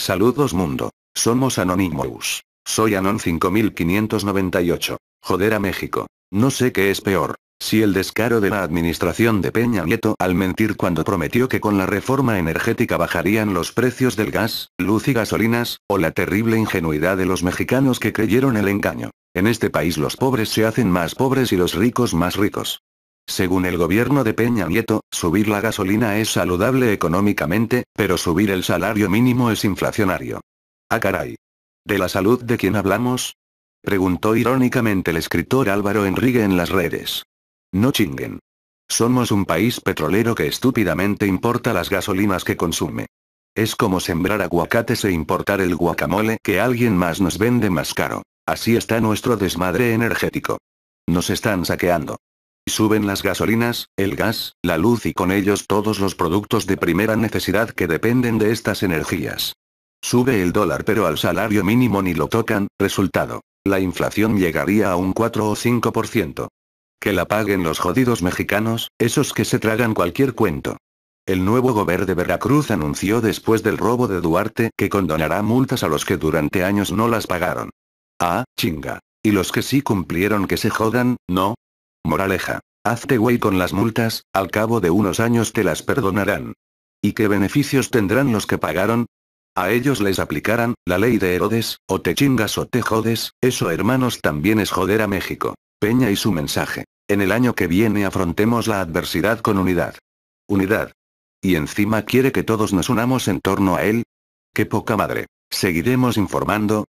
Saludos mundo. Somos Anonymous. Soy Anon 5598. Joder a México. No sé qué es peor. Si el descaro de la administración de Peña Nieto al mentir cuando prometió que con la reforma energética bajarían los precios del gas, luz y gasolinas, o la terrible ingenuidad de los mexicanos que creyeron el engaño. En este país los pobres se hacen más pobres y los ricos más ricos. Según el gobierno de Peña Nieto, subir la gasolina es saludable económicamente, pero subir el salario mínimo es inflacionario. Ah caray. ¿De la salud de quién hablamos? Preguntó irónicamente el escritor Álvaro Enrique en las redes. No chinguen. Somos un país petrolero que estúpidamente importa las gasolinas que consume. Es como sembrar aguacates e importar el guacamole que alguien más nos vende más caro. Así está nuestro desmadre energético. Nos están saqueando suben las gasolinas, el gas, la luz y con ellos todos los productos de primera necesidad que dependen de estas energías. Sube el dólar pero al salario mínimo ni lo tocan, resultado. La inflación llegaría a un 4 o 5%. Que la paguen los jodidos mexicanos, esos que se tragan cualquier cuento. El nuevo gobierno de Veracruz anunció después del robo de Duarte que condonará multas a los que durante años no las pagaron. Ah, chinga. Y los que sí cumplieron que se jodan, ¿no? Moraleja. Hazte güey con las multas, al cabo de unos años te las perdonarán. ¿Y qué beneficios tendrán los que pagaron? A ellos les aplicarán, la ley de Herodes, o te chingas o te jodes, eso hermanos también es joder a México. Peña y su mensaje. En el año que viene afrontemos la adversidad con unidad. Unidad. Y encima quiere que todos nos unamos en torno a él. ¡Qué poca madre! Seguiremos informando,